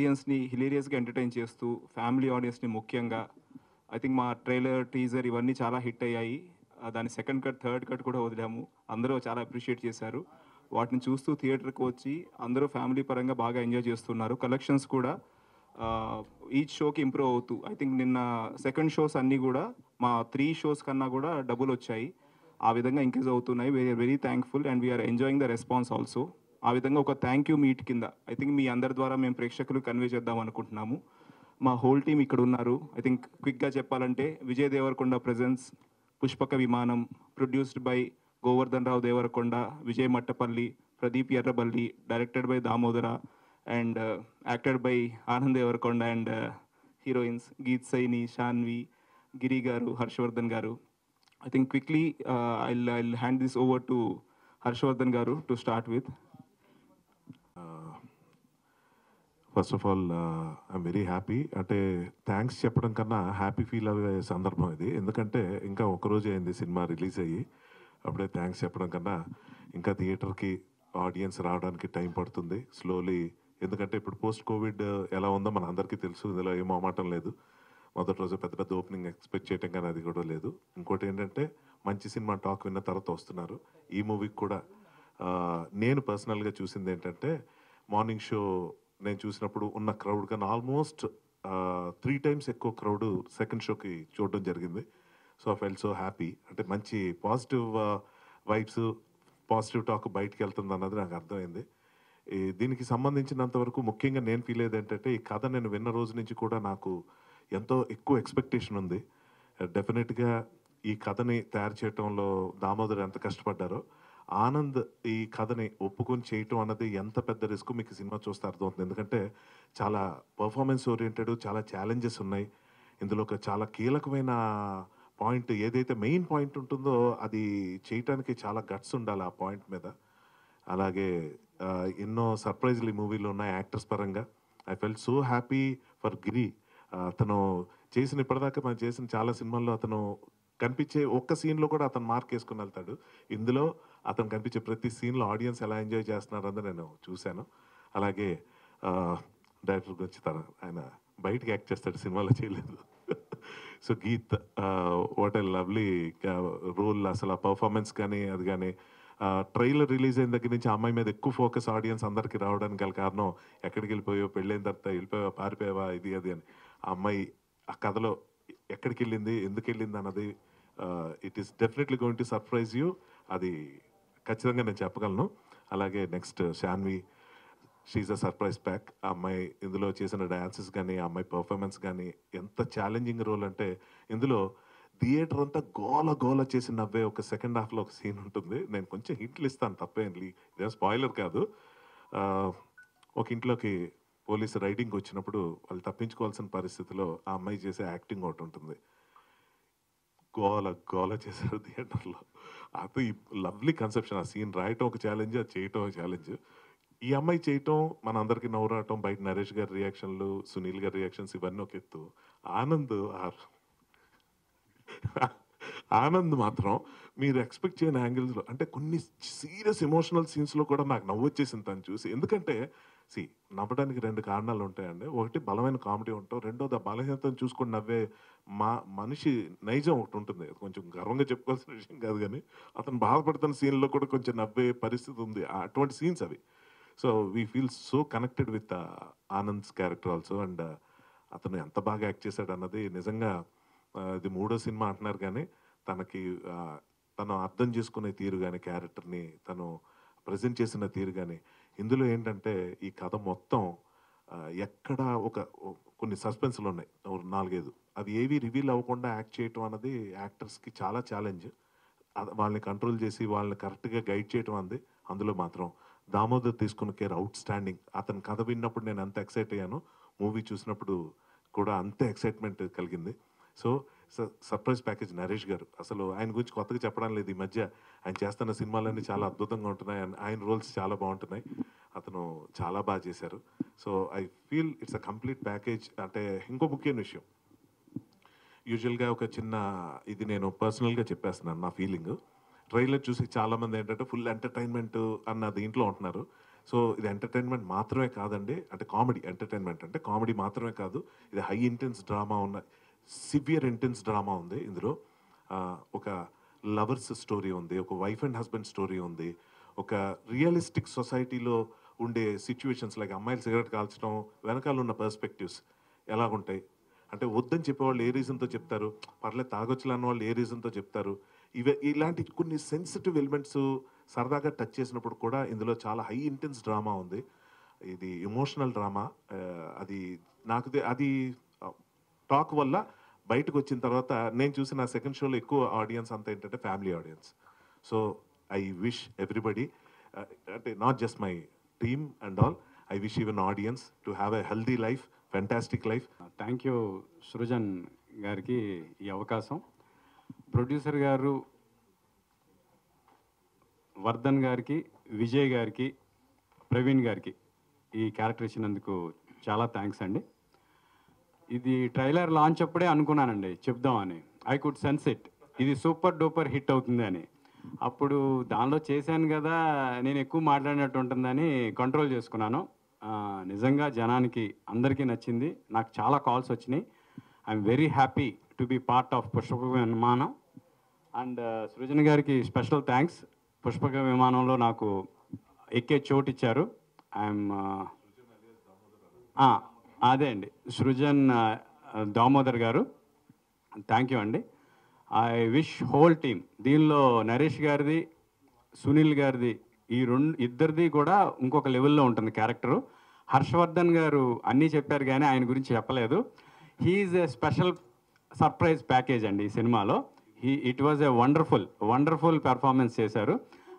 ఆడియన్స్ని హిలీరియస్గా ఎంటర్టైన్ చేస్తూ ఫ్యామిలీ ఆడియన్స్ని ముఖ్యంగా ఐ థింక్ మా ట్రైలర్ టీజర్ ఇవన్నీ చాలా హిట్ అయ్యాయి దాని సెకండ్ కట్ థర్డ్ కట్ కూడా వదిలాము అందరూ చాలా అప్రిషియేట్ చేశారు వాటిని చూస్తూ థియేటర్కి వచ్చి అందరూ ఫ్యామిలీ పరంగా బాగా ఎంజాయ్ చేస్తున్నారు కలెక్షన్స్ కూడా ఈచ్ షోకి ఇంప్రూవ్ అవుతూ ఐ థింక్ నిన్న సెకండ్ షోస్ అన్నీ కూడా మా త్రీ షోస్ కన్నా కూడా డబుల్ వచ్చాయి ఆ విధంగా ఇంక్రీజ్ అవుతున్నాయి we are very thankful and we are enjoying the response also ఆ విధంగా ఒక థ్యాంక్ యూ మీట్ కింద ఐ థింక్ మీ అందరి ద్వారా మేము ప్రేక్షకులు కన్వే చేద్దాం అనుకుంటున్నాము మా హోల్ టీం ఇక్కడ ఉన్నారు ఐ థింక్ క్విక్గా చెప్పాలంటే Vijay Devarakonda presents Pushpaka Vimanam produced by Govardhan Rao Deverakonda Vijay Mattapalli Pradeep Errabelli directed by Damodara and acted by Anand Deverakonda and heroines uh, Geeth Saini Shanvi Giri garu Harshavardhan garu I think quickly I I hand this over to Harshavardhan garu to start with first of all I'm very happy అంటే thanks చెప్పడం కన్నా happy feel అయ్యే సందర్భం ఇది ఎందుకంటే ఇంకా ఒకరోజు అయింది సినిమా రిలీజ్ అయ్యి అప్పుడే థ్యాంక్స్ చెప్పడం కన్నా ఇంకా థియేటర్కి ఆడియన్స్ రావడానికి టైం పడుతుంది స్లోలీ ఎందుకంటే ఇప్పుడు పోస్ట్ కోవిడ్ ఎలా ఉందో మన అందరికీ తెలుసు ఇందులో ఏం అవమాటం లేదు మొదటి రోజు పెద్ద పెద్ద ఓపెనింగ్ ఎక్స్పెక్ట్ చేయటం కానీ అది కూడా లేదు ఇంకోటి ఏంటంటే మంచి సినిమా టాక్ విన్న తర్వాత వస్తున్నారు ఈ మూవీకి కూడా uh, నేను పర్సనల్గా చూసింది ఏంటంటే మార్నింగ్ షో నేను చూసినప్పుడు ఉన్న క్రౌడ్ కన్నా ఆల్మోస్ట్ త్రీ టైమ్స్ ఎక్కువ క్రౌడ్ సెకండ్ షోకి చూడడం జరిగింది సో ఫెల్ సో హ్యాపీ అంటే మంచి పాజిటివ్ వైబ్స్ పాజిటివ్ టాక్ బయటికి వెళ్తుంది అన్నది నాకు అర్థమైంది దీనికి సంబంధించినంత వరకు ముఖ్యంగా నేను ఫీల్ అయ్యేది ఏంటంటే ఈ కథ నేను విన్న రోజు నుంచి కూడా నాకు ఎంతో ఎక్కువ ఎక్స్పెక్టేషన్ ఉంది డెఫినెట్గా ఈ కథని తయారు చేయడంలో దామోదర్ ఎంత కష్టపడ్డారో ఆనంద్ ఈ కథని ఒప్పుకొని చేయటం అన్నది ఎంత పెద్ద రిస్క్ మీకు సినిమా చూస్తే అర్థమవుతుంది ఎందుకంటే చాలా పర్ఫార్మెన్స్ ఓరియంటెడ్ చాలా ఛాలెంజెస్ ఉన్నాయి ఇందులో ఒక చాలా కీలకమైన పాయింట్ ఏదైతే మెయిన్ పాయింట్ ఉంటుందో అది చేయటానికి చాలా గట్స్ ఉండాలి ఆ పాయింట్ మీద అలాగే ఎన్నో సర్ప్రైజ్లు ఈ మూవీలో ఉన్నాయి యాక్టర్స్ పరంగా I felt so happy for Giri అతను చేసిన ఇప్పటిదాకా మనం చేసిన చాలా సినిమాల్లో అతను కనిపించే ఒక్క సీన్లో కూడా అతను మార్క్ వేసుకుని వెళ్తాడు ఇందులో అతను కనిపించే ప్రతి సీన్లో ఆడియన్స్ ఎలా ఎంజాయ్ చేస్తున్నారని నేను చూశాను అలాగే డైరెక్టర్ గురించి తన ఆయన బయటకు యాక్ట్ చేస్తాడు సినిమాలో చేయలేదు so Geeth what a lovely role అసలు ఆ పర్ఫార్మెన్స్ కానీ అది కానీ ట్రైలర్ రిలీజ్ అయిన దగ్గర నుంచి అమ్మాయి మీద ఎక్కువ ఫోకస్ ఆడియన్స్ అందరికీ రావడానికి గల కారణం ఎక్కడికి వెళ్ళిపోయావు పెళ్ళైన తర్వాత వెళ్ళిపోయావా పారిపోయావా ఇది అది అని ఆ అమ్మాయి ఆ కథలో ఎక్కడికి వెళ్ళింది ఎందుకు వెళ్ళింది అన్నది it is definitely going to surprise you అది ఖచ్చితంగా నేను చెప్పగలను అలాగే next uh, Shanvi she's a surprise pack ఆ అమ్మాయి ఇందులో చేసిన డ్యాన్సెస్ కానీ ఆ అమ్మాయి పర్ఫార్మెన్స్ కానీ ఎంత ఛాలెంజింగ్ రోల్ అంటే ఇందులో థియేటర్ అంతా గోల గోల చేసి నవ్వే ఒక సెకండ్ హాఫ్లో ఒక సీన్ ఉంటుంది నేను కొంచెం హింట్లు ఇస్తాను తప్పేం ఇదేం స్పాయిలర్ కాదు ఒక ఇంట్లోకి పోలీసు రైడింగ్ వచ్చినప్పుడు వాళ్ళు తప్పించుకోవాల్సిన పరిస్థితిలో ఆ అమ్మాయి చేసే యాక్టింగ్ ఒకటి ఉంటుంది గోల గోల చేశారు థియేటర్లో అది లవ్లీ కన్సెప్షన్ ఆ సీన్ రాయటం ఒక ఛాలెంజ్ అది చేయటం ఒక ఛాలెంజ్ ఈ అమ్మాయి చేయటం మన అందరికి నవ్వురాటం బయట నరేష్ గారి రియాక్షన్లు సునీల్ గారి రియాక్షన్స్ ఇవన్నీ ఒక ఎత్తు ఆనంద్ ఆనంద్ మాత్రం మీరు ఎక్స్పెక్ట్ చేయని యాంగిల్స్లో అంటే కొన్ని సీరియస్ ఎమోషనల్ సీన్స్లో కూడా నాకు నవ్వు వచ్చేసింది తను చూసి ఎందుకంటే సి నవ్వడానికి రెండు కారణాలు ఉంటాయండి ఒకటి బలమైన కామెడీ ఉంటాం రెండోది ఆ బలహీనతను చూసుకొని నవ్వే మా మనిషి నైజం ఒకటి ఉంటుంది కొంచెం గర్వంగా చెప్పుకోవాల్సిన విషయం కాదు కానీ అతను బాధపడుతున్న సీన్లో కూడా కొంచెం నవ్వే పరిస్థితి ఉంది అటువంటి సీన్స్ అవి so we feel so connected with Anand's character also and అతను ఎంత బాగా యాక్ట్ చేశాడు అన్నది నిజంగా ఇది మూడో సినిమా అంటున్నారు కానీ తనకి తను అర్థం చేసుకునే తీరు కానీ క్యారెక్టర్ని తను ప్రజెంట్ చేసిన తీరు కానీ ఇందులో ఏంటంటే ఈ కథ మొత్తం ఎక్కడ ఒక కొన్ని సస్పెన్స్లు ఉన్నాయి ఒక నాలుగైదు అవి ఏవి రివీల్ అవ్వకుండా యాక్ట్ చేయటం అన్నది యాక్టర్స్కి చాలా ఛాలెంజ్ వాళ్ళని కంట్రోల్ చేసి వాళ్ళని కరెక్ట్గా గైడ్ చేయటం అంది అందులో మాత్రం దామోదర్ తీసుకున్న కేర్ అవుట్ స్టాండింగ్ అతని కథ విన్నప్పుడు నేను అంత ఎక్సైట్ అయ్యాను మూవీ చూసినప్పుడు కూడా అంతే ఎక్సైట్మెంట్ కలిగింది సో సర్ప్రైజ్ ప్యాకేజ్ నరేష్ గారు అసలు ఆయన గురించి కొత్తగా చెప్పడం లేదు ఈ మధ్య ఆయన చేస్తున్న సినిమాలన్నీ చాలా అద్భుతంగా ఉంటున్నాయి అండ్ ఆయన రోల్స్ చాలా బాగుంటున్నాయి అతను చాలా బాగా చేశారు so I feel it's a complete package అంటే ఇంకో ముఖ్యమైన విషయం యూజువల్గా ఒక చిన్న ఇది నేను పర్సనల్గా చెప్పేస్తున్నాను నా ఫీలింగ్ ట్రైలర్ చూసి చాలామంది ఏంటంటే ఫుల్ ఎంటర్టైన్మెంట్ అన్న దీంట్లో ఉంటున్నారు సో ఇది ఎంటర్టైన్మెంట్ మాత్రమే కాదండి అంటే కామెడీ ఎంటర్టైన్మెంట్ అంటే కామెడీ మాత్రమే కాదు ఇది హై ఇంటెన్స్ డ్రామా ఉన్న సివియర్ ఇంటెన్స్ డ్రామా ఉంది ఇందులో ఒక లవర్స్ స్టోరీ ఉంది ఒక వైఫ్ అండ్ హస్బెండ్ స్టోరీ ఉంది ఒక రియలిస్టిక్ సొసైటీలో ఉండే సిచ్యువేషన్స్ లైక్ అమ్మాయిలు సిగరెట్ కాల్చడం వెనకాల ఉన్న పర్స్పెక్టివ్స్ ఎలాగుంటాయి అంటే వద్దని చెప్పేవాళ్ళు ఏ రీజన్తో చెప్తారు పర్లేదు తాగొచ్చులు అన్న వాళ్ళు ఏ రీజన్తో చెప్తారు ఇవి ఇలాంటి కొన్ని సెన్సిటివ్ ఎలిమెంట్స్ సరదాగా టచ్ చేసినప్పుడు కూడా ఇందులో చాలా హై ఇంటెన్స్ డ్రామా ఉంది ఇది ఎమోషనల్ డ్రామా అది నాకు అది టాక్ వల్ల బయటకు వచ్చిన తర్వాత నేను చూసిన సెకండ్ షోలో ఎక్కువ ఆడియన్స్ అంతా ఏంటంటే family audience so I wish everybody అంటే not just my team and all I wish even audience to have a healthy life fantastic life thank you Srujan గారికి ఈ అవకాశం ప్రొడ్యూసర్ గారు వర్ధన్ గారికి విజయ్ గారికి ప్రవీణ్ గారికి ఈ క్యారెక్టర్ ఇచ్చినందుకు చాలా థ్యాంక్స్ అండి ఇది ట్రైలర్ లాంచ్ అప్పుడే అనుకున్నానండి చెప్దామని ఐ కుడ్ సెన్స్ ఇట్ ఇది సూపర్ డూపర్ హిట్ అవుతుంది అని అప్పుడు దానిలో చేశాను కదా నేను ఎక్కువ మాట్లాడినట్టు ఉంటుందని కంట్రోల్ చేసుకున్నాను నిజంగా జనానికి అందరికీ నచ్చింది నాకు చాలా కాల్స్ వచ్చినాయి I'm very happy to be part of Pushpaka Vimanam and uh, సృజన గారికి స్పెషల్ థ్యాంక్స్ పుష్పక విమానంలో నాకు ఎక్కే చోటు ఇచ్చారు ఐఎమ్ అదే అండి సృజన్ దామోదర్ గారు థ్యాంక్ యూ అండి ఐ విష్ హోల్ టీమ్ దీనిలో నరేష్ గారిది సునీల్ గారిది ఈ రెండు ఇద్దరిది కూడా ఇంకొక లెవెల్లో ఉంటుంది క్యారెక్టరు హర్షవర్ధన్ గారు అన్నీ చెప్పారు కానీ ఆయన గురించి చెప్పలేదు he is a special surprise package అండి ఈ సినిమాలో he it was a wonderful wonderful performance చేశారు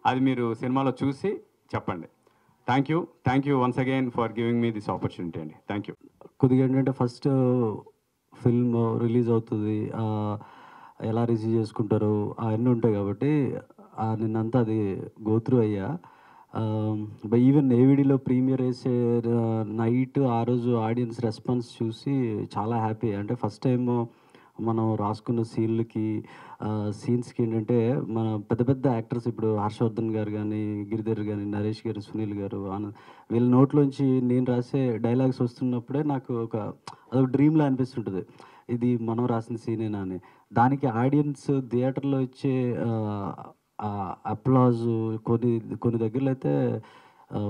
అది మీరు సినిమాలో చూసి చెప్పండి thank you thank you once again for giving me this opportunity అండి థ్యాంక్ యూ కొద్దిగా ఏంటంటే ఫస్ట్ ఫిల్మ్ రిలీజ్ అవుతుంది ఎలా రిసీవ్ చేసుకుంటారు అవన్నీ ఉంటాయి కాబట్టి నిన్నంతా అది గోత్రూ అయ్యా బై ఈవెన్ ఏవిడిలో ప్రీమియర్ వేసే నైట్ ఆ రోజు ఆడియన్స్ రెస్పాన్స్ చూసి చాలా హ్యాపీ అంటే ఫస్ట్ టైం మనం రాసుకున్న సీన్లకి సీన్స్కి ఏంటంటే మన పెద్ద పెద్ద యాక్టర్స్ ఇప్పుడు హర్షవర్ధన్ గారు కానీ గిరిధర్ కానీ నరేష్ గారు సునీల్ గారు వీళ్ళ నోట్లోంచి నేను రాసే డైలాగ్స్ వస్తున్నప్పుడే నాకు ఒక అదొక డ్రీమ్లా అనిపిస్తుంటుంది ఇది మనం రాసిన సీనేనా అని దానికి ఆడియన్స్ థియేటర్లో ఇచ్చే అప్లాజ్ కొన్ని కొన్ని దగ్గరలో అయితే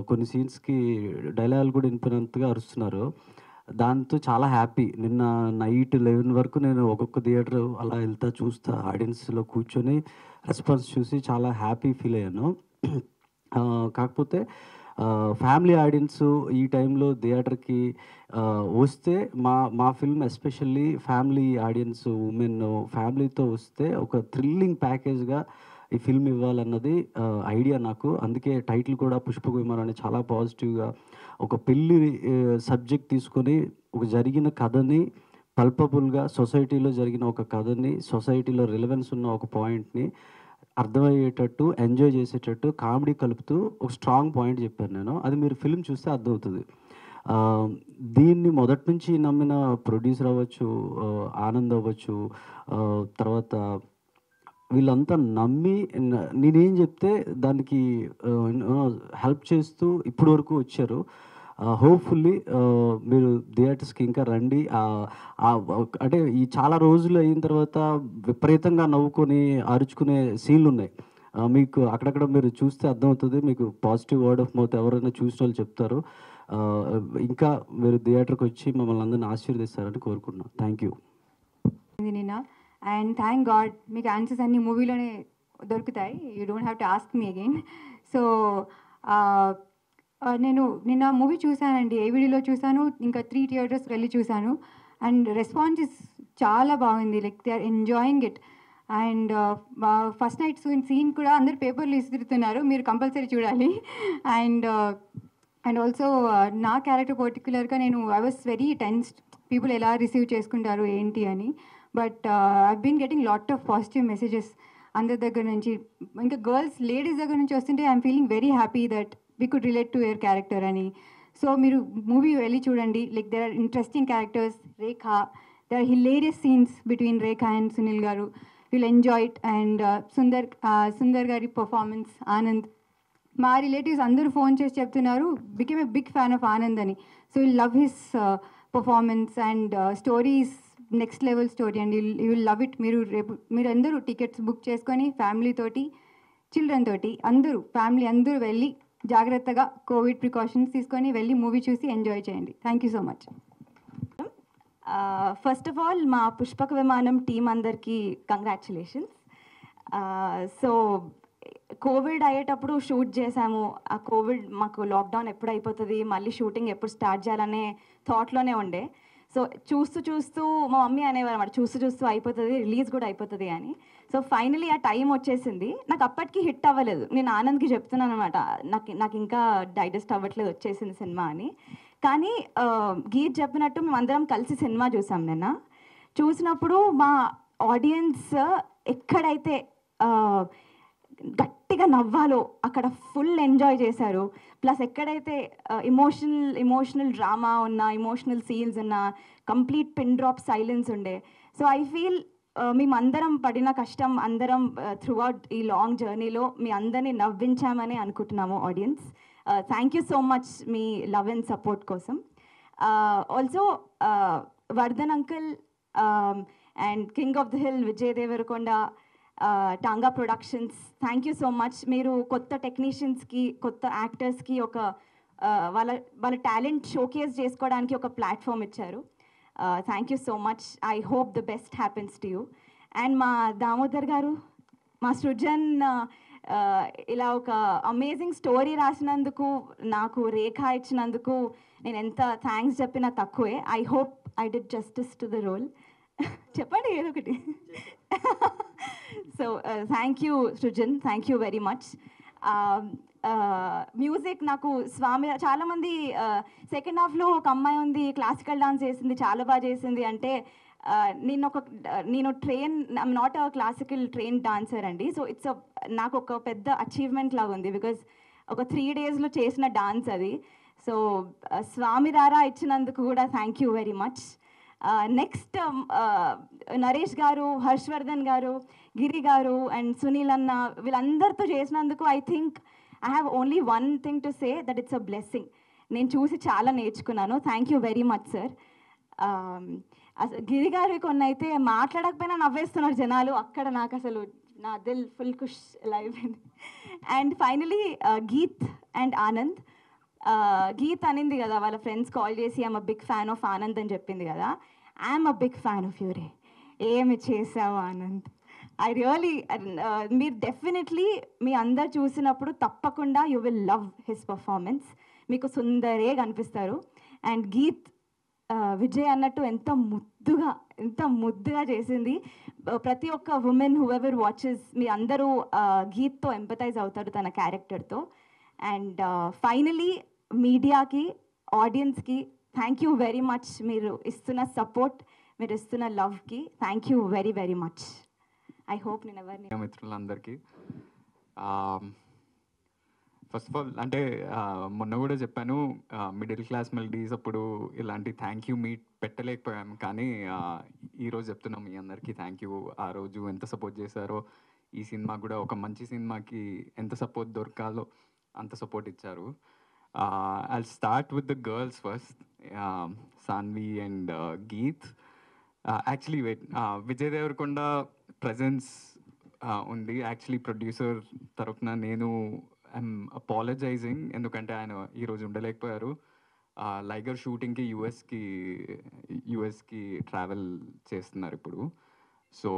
కొన్ని సీన్స్కి డైలాగులు కూడా వినిపినంతగా అరుస్తున్నారు దాంతో చాలా హ్యాపీ నిన్న నైట్ లెవెన్ వరకు నేను ఒక్కొక్క థియేటర్ అలా వెళ్తా చూస్తా ఆడియన్స్లో కూర్చొని రెస్పాన్స్ చూసి చాలా హ్యాపీ ఫీల్ అయ్యాను కాకపోతే ఫ్యామిలీ ఆడియన్స్ ఈ టైంలో థియేటర్కి వస్తే మా మా film especially family audience women ఫ్యామిలీతో వస్తే ఒక థ్రిల్లింగ్ ప్యాకేజ్గా ఈ ఫిల్మ్ ఇవ్వాలన్నది ఐడియా నాకు అందుకే టైటిల్ కూడా పుష్ప కుమార్ అని చాలా పాజిటివ్గా ఒక పెళ్ళి సబ్జెక్ట్ తీసుకొని ఒక జరిగిన కథని పల్పబుల్గా సొసైటీలో జరిగిన ఒక కథని సొసైటీలో రిలవెన్స్ ఉన్న ఒక పాయింట్ని అర్థమయ్యేటట్టు ఎంజాయ్ చేసేటట్టు కామెడీ కలుపుతూ ఒక స్ట్రాంగ్ పాయింట్ చెప్పాను నేను అది మీరు ఫిల్మ్ చూస్తే అర్థమవుతుంది దీన్ని మొదటి నుంచి నమ్మిన ప్రొడ్యూసర్ అవ్వచ్చు ఆనంద్ అవ్వచ్చు తర్వాత వీళ్ళంతా నమ్మి నేనేం చెప్తే దానికి హెల్ప్ చేస్తూ ఇప్పటి వరకు వచ్చారు హోప్ఫుల్లీ మీరు థియేటర్స్కి ఇంకా రండి అంటే ఈ చాలా రోజులు అయిన తర్వాత విపరీతంగా నవ్వుకొని అరుచుకునే సీన్లు ఉన్నాయి మీకు అక్కడక్కడ మీరు చూస్తే అర్థమవుతుంది మీకు పాజిటివ్ వర్డ్ ఆఫ్ మౌత్ ఎవరైనా చూసిన వాళ్ళు చెప్తారు ఇంకా మీరు థియేటర్కి వచ్చి మమ్మల్ని అందరిని ఆశీర్వదిస్తారని కోరుకుంటున్నాను thank you and thank God మీకు ఆన్సర్స్ అన్ని మూవీలోనే దొరుకుతాయి you don't have to ask me again so నేను నిన్న మూవీ చూశానండి ఏవిడిలో చూశాను ఇంకా త్రీ థియేటర్స్ వెళ్ళి చూశాను అండ్ రెస్పాన్స్ ఇస్ చాలా బాగుంది like they are enjoying it and first night soon scene కూడా అందరు పేపర్లు ఇస్తున్నారు మీరు కంపల్సరీ చూడాలి అండ్ అండ్ ఆల్సో నా క్యారెక్టర్ పర్టికులర్గా నేను I was very tense people ఎలా రిసీవ్ చేసుకుంటారు ఏంటి అని but I been getting lot of positive messages అందరి దగ్గర నుంచి ఇంకా గర్ల్స్ లేడీస్ దగ్గర నుంచి వస్తుంటే I'm feeling very happy that we could relate to your character అని సో మీరు మూవీ వెళ్ళి చూడండి like there are interesting characters Rekha they are hilarious scenes between Rekha and Sunil garu will enjoy it and Sundar Sundar గారి పర్ఫార్మెన్స్ ఆనంద్ మా relatives అందరూ ఫోన్ చేసి చెప్తున్నారు became a big fan of Anand అని so will love his performance and stories next level story and you will love it మీరు రేపు మీరు అందరూ టికెట్స్ బుక్ చేసుకొని ఫ్యామిలీతోటి చిల్డ్రన్ తోటి అందరూ ఫ్యామిలీ అందరూ వెళ్ళి జాగ్రత్తగా కోవిడ్ ప్రికాషన్స్ తీసుకొని వెళ్ళి మూవీ చూసి ఎంజాయ్ చేయండి thank you so much first of all మా పుష్పక విమానం టీం అందరికీ కంగ్రాచులేషన్స్ సో uh, కోవిడ్ అయ్యేటప్పుడు షూట్ చేశాము ఆ కోవిడ్ మాకు లాక్డౌన్ ఎప్పుడు అయిపోతుంది మళ్ళీ షూటింగ్ ఎప్పుడు స్టార్ట్ చేయాలనే థాట్లోనే ఉండే సో చూస్తూ చూస్తూ మా మమ్మీ అనేవారు అనమాట చూస్తూ చూస్తూ అయిపోతుంది రిలీజ్ కూడా అయిపోతుంది అని సో ఫైనలీ ఆ టైం వచ్చేసింది నాకు అప్పటికి హిట్ అవ్వలేదు నేను ఆనంద్కి చెప్తున్నాను అనమాట నాకు నాకు ఇంకా డైజెస్ట్ అవ్వట్లేదు వచ్చేసింది సినిమా అని కానీ గీత్ చెప్పినట్టు మేము అందరం కలిసి సినిమా చూసాం నిన్న చూసినప్పుడు మా ఆడియన్స్ ఎక్కడైతే గట్ గట్టిగా నవ్వాలో అక్కడ ఫుల్ ఎంజాయ్ చేశారు ప్లస్ ఎక్కడైతే ఇమోషనల్ ఇమోషనల్ డ్రామా ఉన్న ఇమోషనల్ సీన్స్ ఉన్న కంప్లీట్ పిన్ డ్రాప్ సైలెన్స్ ఉండే సో ఐ ఫీల్ మేమందరం పడిన కష్టం అందరం త్రూఅవుట్ ఈ లాంగ్ జర్నీలో మీ అందరినీ నవ్వించామని అనుకుంటున్నాము audience thank you so much మీ లవ్ అండ్ సపోర్ట్ కోసం also Vardhan uncle and king of the hill Vijay Deverakonda Tanga productions thank you so much మీరు కొత్త టెక్నీషియన్స్కి కొత్త యాక్టర్స్కి ఒక వాళ్ళ వాళ్ళ టాలెంట్ షోకేస్ చేసుకోవడానికి ఒక ప్లాట్ఫామ్ ఇచ్చారు thank you so much I hope the best happens to you and మా దామోదర్ గారు మా సృజన్ ఇలా ఒక అమేజింగ్ స్టోరీ రాసినందుకు నాకు రేఖ ఇచ్చినందుకు నేను ఎంత థ్యాంక్స్ చెప్పినా తక్కువే I hope I did justice to the role చెప్పండి ఏదో ఒకటి so thank you Srujan thank you very much music నాకు స్వామి చాలామంది సెకండ్ uh, హాఫ్లో ఒక అమ్మాయి ఉంది క్లాసికల్ డాన్స్ చేసింది చాలా బాగా చేసింది అంటే uh, నేను ఒక uh, నేను train I'm not a classical train dancer అండి సో ఇట్స్ నాకు ఒక పెద్ద అచీవ్మెంట్ లాగా ఉంది బికాజ్ ఒక త్రీ డేస్లో చేసిన డాన్స్ అది సో స్వామి రారా ఇచ్చినందుకు కూడా thank you very much next um, Naresh garu Harshavardhan గారు గిరి గారు అండ్ సునీల్ అన్న వీళ్ళందరితో చేసినందుకు I think I have only one thing to say that it's a blessing నేను చూసి చాలా నేర్చుకున్నాను thank you very much sir అసలు గిరి గారి కొన్ని అయితే మాట్లాడకపోయినా నవ్వేస్తున్నారు జనాలు అక్కడ నాకు అసలు నా దిల్ ఫుల్ కుష్ live and finally Geet and Anand Geet అనింది కదా వాళ్ళ ఫ్రెండ్స్ కాల్ చేసి I'm big fan of Anand అని చెప్పింది కదా I'm a big fan of you're ఏమి చేసావు ఆనంద్ ఐ రియలీ uh, మీరు డెఫినెట్లీ మీ అందరు చూసినప్పుడు తప్పకుండా you will love his performance మీకు సుందరే కనిపిస్తారు అండ్ గీత్ విజయ్ అన్నట్టు ఎంత ముద్దుగా ఎంత ముద్దుగా చేసింది uh, ప్రతి ఒక్క ఉమెన్ హువెవర్ వాచెస్ మీ అందరూ గీత్తో uh, ఎంపతైజ్ అవుతారు తన క్యారెక్టర్తో అండ్ ఫైనలీ మీడియాకి ఆడియన్స్కి థ్యాంక్ యూ వెరీ మచ్ మీరు ఇస్తున్న సపోర్ట్ మీరు ఇస్తున్న లవ్కి thank you very very much I hope నేను ఎవరిని మిత్రులందరికీ ఫస్ట్ ఆఫ్ ఆల్ అంటే మొన్న కూడా చెప్పాను మిడిల్ క్లాస్ మెలడీస్ అప్పుడు ఇలాంటి థ్యాంక్ యూ మీట్ పెట్టలేకపోయాము కానీ ఈరోజు చెప్తున్నాం మీ అందరికీ థ్యాంక్ యూ ఆ రోజు ఎంత సపోర్ట్ చేశారో ఈ సినిమా కూడా ఒక మంచి సినిమాకి ఎంత సపోర్ట్ దొరకాలో అంత సపోర్ట్ ఇచ్చారు Uh, I'll start with the girls first, um, Sanvi and uh, Geet. Uh, actually, wait, uh, Vijay Devarkonda presence uh, ఉంది యాక్చువల్లీ ప్రొడ్యూసర్ తరఫున నేను ఐఎమ్ అపాలజైజింగ్ ఎందుకంటే ఆయన ఈరోజు ఉండలేకపోయారు లైగర్ షూటింగ్కి యుఎస్కి యుఎస్కి ట్రావెల్ చేస్తున్నారు ఇప్పుడు so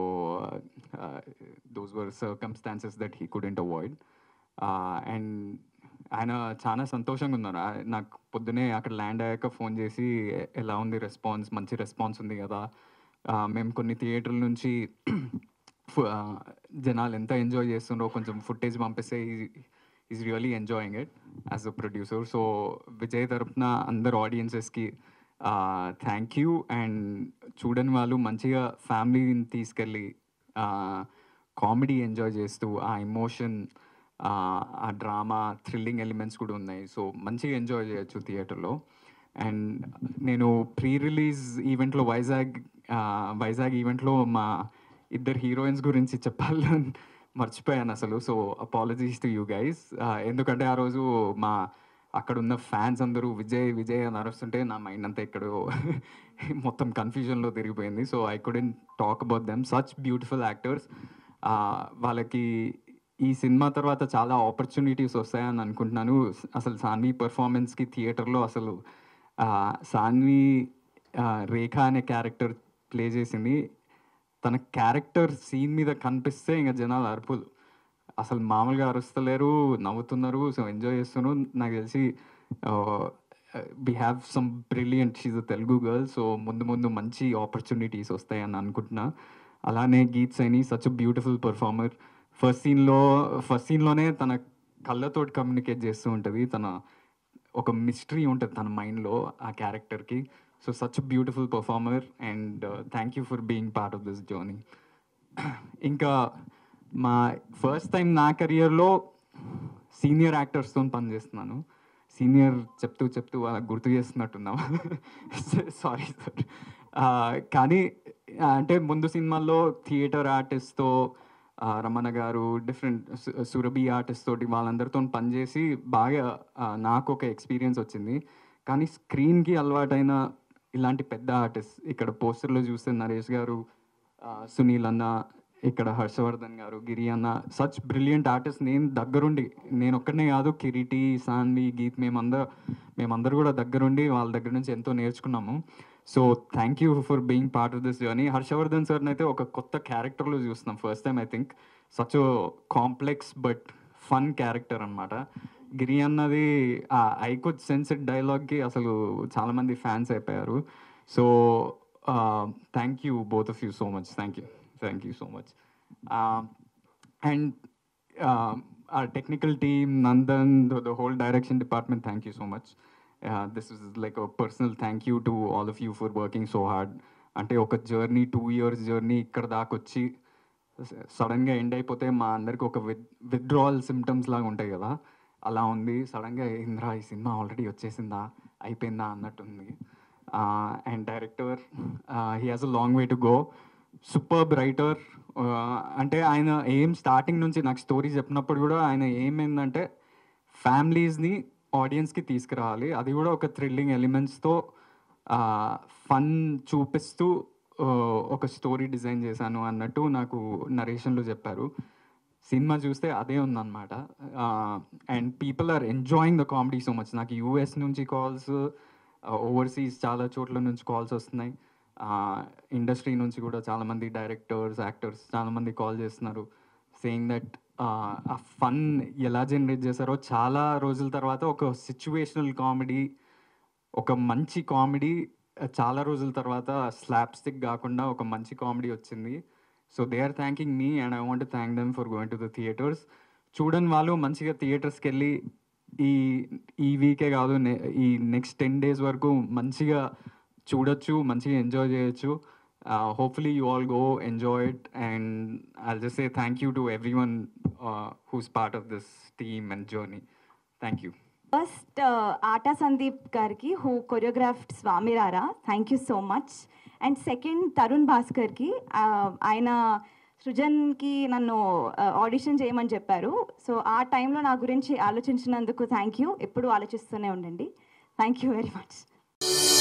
those were circumstances that he couldn't avoid and ఆయన చాలా సంతోషంగా ఉన్నారు నాకు పొద్దునే అక్కడ ల్యాండ్ అయ్యాక ఫోన్ చేసి ఎలా ఉంది రెస్పాన్స్ మంచి రెస్పాన్స్ ఉంది కదా మేము కొన్ని థియేటర్ల నుంచి జనాలు ఎంత ఎంజాయ్ చేస్తుండో కొంచెం ఫుటేజ్ పంపిస్తే is really enjoying it as a producer so Vijay తరఫున అందరు ఆడియన్సెస్కి థ్యాంక్ యూ అండ్ చూడని వాళ్ళు మంచిగా ఫ్యామిలీని తీసుకెళ్ళి కామెడీ ఎంజాయ్ చేస్తూ ఆ ఎమోషన్ ఆ డ్రామా థ్రిల్లింగ్ ఎలిమెంట్స్ కూడా ఉన్నాయి సో మంచిగా ఎంజాయ్ చేయొచ్చు థియేటర్లో అండ్ నేను ప్రీ రిలీజ్ ఈవెంట్లో వైజాగ్ వైజాగ్ ఈవెంట్లో మా ఇద్దరు హీరోయిన్స్ గురించి చెప్పాలని మర్చిపోయాను అసలు so apologies to you guys ఎందుకంటే ఆ రోజు మా అక్కడ ఉన్న ఫ్యాన్స్ అందరూ విజయ్ విజయ్ అని అరుస్తుంటే నా మైండ్ అంతా ఇక్కడ మొత్తం కన్ఫ్యూజన్లో తిరిగిపోయింది so I couldn't talk about them such beautiful actors వాళ్ళకి ఈ సినిమా తర్వాత చాలా ఆపర్చునిటీస్ వస్తాయని అనుకుంటున్నాను అసలు సాన్వి పెర్ఫార్మెన్స్కి థియేటర్లో అసలు సాన్వి రేఖ అనే క్యారెక్టర్ ప్లే చేసింది తన క్యారెక్టర్ సీన్ మీద కనిపిస్తే ఇంకా జనాలు అరుపులు అసలు మామూలుగా అరుస్తలేరు నవ్వుతున్నారు సో ఎంజాయ్ చేస్తున్నారు నాకు తెలిసి we have some brilliant she's Telugu girl so ముందు ముందు మంచి ఆపర్చునిటీస్ వస్తాయని అనుకుంటున్నా అలానే Geet Saini such beautiful performer first సీన్లో ఫస్ట్ సీన్లోనే తన కళ్ళతో కమ్యూనికేట్ చేస్తూ ఉంటుంది తన ఒక మిస్టరీ ఉంటుంది తన మైండ్లో ఆ క్యారెక్టర్కి so such beautiful performer and thank you for being part of this journey ఇంకా మా ఫస్ట్ టైం నా కెరియర్లో సీనియర్ యాక్టర్స్తో పనిచేస్తున్నాను సీనియర్ చెప్తూ చెప్తూ వాళ్ళకి గుర్తు చేస్తున్నట్టున్నాం సారీ సార్ కానీ అంటే ముందు సినిమాల్లో థియేటర్ ఆర్టిస్ట్తో రమణ గారు డిఫరెంట్ సురభి ఆర్టిస్ట్ తోటి వాళ్ళందరితో పనిచేసి బాగా నాకు ఒక ఎక్స్పీరియన్స్ వచ్చింది కానీ స్క్రీన్కి అలవాటైన ఇలాంటి పెద్ద ఆర్టిస్ట్ ఇక్కడ పోస్టర్లో చూస్తే నరేష్ గారు సునీల్ అన్న ఇక్కడ హర్షవర్ధన్ గారు గిరి అన్న సచ్ బ్రిలియంట్ ఆర్టిస్ట్ నేను దగ్గరుండి నేను ఒక్కడనే కాదు కిరీటి సాన్వి గీత్ మేమందరూ మేమందరూ కూడా దగ్గరుండి వాళ్ళ దగ్గర నుంచి ఎంతో నేర్చుకున్నాము so thank you for being part of this journey Harshavardhan sir అయితే ఒక కొత్త లో చూస్తున్నాం first time I think such complex but fun character అనమాట గిరి అన్నది ఆ ఐకుడ్ డైలాగ్ డైలాగ్కి అసలు చాలామంది ఫ్యాన్స్ అయిపోయారు so thank you both of you so much thank you thank you so much and ఆ technical team Nandan the whole direction department thank you so much this is like personal thank you to all of you for working so hard అంటే ఒక journey two years journey ఇక్కడ దాకా వచ్చి సడన్గా end అయిపోతే మా అందరికి ఒక విత్ విత్డ్రావల్ సిమ్టమ్స్ లాగా ఉంటాయి కదా అలా ఉంది సడన్గా ఇంద్రా ఈ సినిమా ఆల్రెడీ వచ్చేసిందా అయిపోయిందా అన్నట్టుంది and director he has a long way to go super writer అంటే ఆయన ఏం స్టార్టింగ్ నుంచి నాకు స్టోరీ చెప్పినప్పుడు కూడా ఆయన ఏమైందంటే ఫ్యామిలీస్ని ఆడియన్స్కి తీసుకురావాలి అది కూడా ఒక థ్రిల్లింగ్ ఎలిమెంట్స్తో ఫన్ చూపిస్తూ ఒక స్టోరీ డిజైన్ చేశాను అన్నట్టు నాకు నరేషన్లో చెప్పారు సినిమా చూస్తే అదే ఉందన్నమాట and people are enjoying the comedy so much నాకు యూఎస్ నుంచి కాల్స్ ఓవర్సీస్ చాలా చోట్ల నుంచి కాల్స్ వస్తున్నాయి ఇండస్ట్రీ నుంచి కూడా చాలామంది డైరెక్టర్స్ యాక్టర్స్ చాలామంది కాల్ చేస్తున్నారు సేయింగ్ దట్ ఆ ఫన్ ఎలా జనరేట్ చేశారో చాలా రోజుల తర్వాత ఒక సిచ్యువేషనల్ కామెడీ ఒక మంచి కామెడీ చాలా రోజుల తర్వాత స్లాప్ స్టిక్ కాకుండా ఒక మంచి కామెడీ వచ్చింది so they are thanking me and I want thank them for going to the theatres చూడని వాళ్ళు మంచిగా థియేటర్స్కి వెళ్ళి ఈ ఈ వీకే కాదు ఈ నెక్స్ట్ టెన్ డేస్ వరకు మంచిగా చూడొచ్చు మంచిగా ఎంజాయ్ చేయొచ్చు hopefully you all go enjoy it and I just say thank you to every one who's part of this team and journey thank you first ఆటా సందీప్ గారికి హూ కొరియోగ్రాఫ్డ్ స్వామి రారా thank you so much and second Tarun భాస్కర్కి ఆయన సృజన్కి నన్ను audition uh, చేయమని చెప్పారు so ఆ టైంలో నా గురించి ఆలోచించినందుకు థ్యాంక్ యూ ఎప్పుడు ఆలోచిస్తూనే ఉండండి థ్యాంక్ యూ వెరీ మచ్